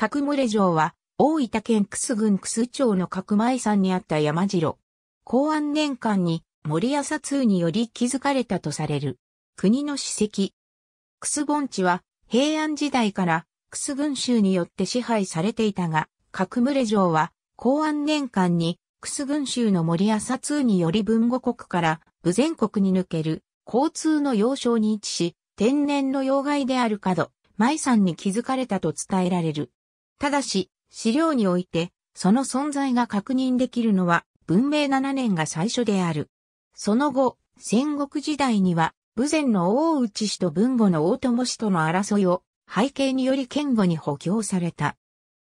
角群れ城は、大分県楠郡楠町の角前山にあった山城。公安年間に森朝通により築かれたとされる。国の史跡。楠盆地は平安時代から楠郡州によって支配されていたが、角群れ城は公安年間に楠郡州の森朝通により文後国から武全国に抜ける交通の要衝に位置し、天然の要害である角、舞山に築かれたと伝えられる。ただし、資料において、その存在が確認できるのは、文明7年が最初である。その後、戦国時代には、武前の大内氏と文後の大友氏との争いを、背景により堅固に補強された。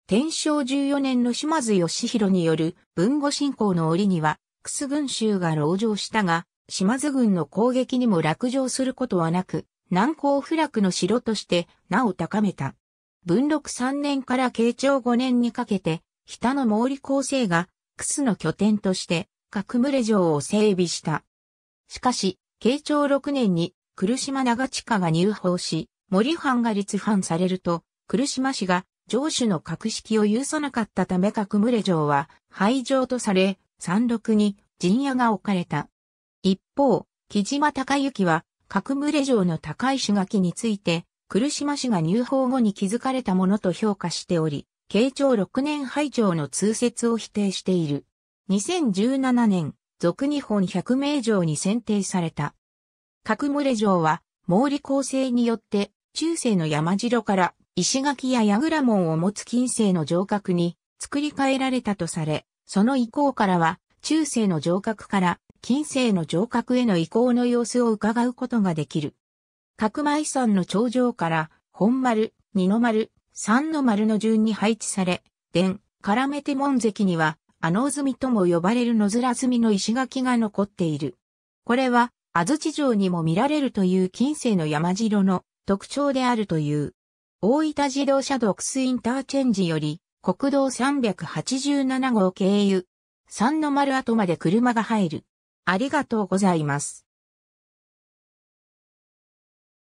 天正14年の島津義弘による文後侵攻の折には、楠群衆が牢城したが、島津軍の攻撃にも落城することはなく、難攻不落の城として、なお高めた。文禄3年から慶長5年にかけて、北の毛利厚生が、楠の拠点として、角群城を整備した。しかし、慶長6年に、来島長近が入法し、森藩が立藩されると、来島氏が城主の格式を有さなかったため角群城は廃城とされ、山麓に陣屋が置かれた。一方、木島隆行は、角群城の高い主垣について、来島氏が入法後に築かれたものと評価しており、慶長6年拝聴の通説を否定している。2017年、俗日本百名城に選定された。角群れ城は、毛利構成によって、中世の山城から石垣や矢倉門を持つ近世の城郭に作り変えられたとされ、その以降からは、中世の城郭から近世の城郭への移行の様子を伺うことができる。角間遺産の頂上から、本丸、二の丸、三の丸の順に配置され、伝、絡めて門跡には、阿能積とも呼ばれる野面積の石垣が残っている。これは、安土城にも見られるという近世の山城の特徴であるという。大分自動車独スインターチェンジより、国道387号経由、三の丸跡まで車が入る。ありがとうございます。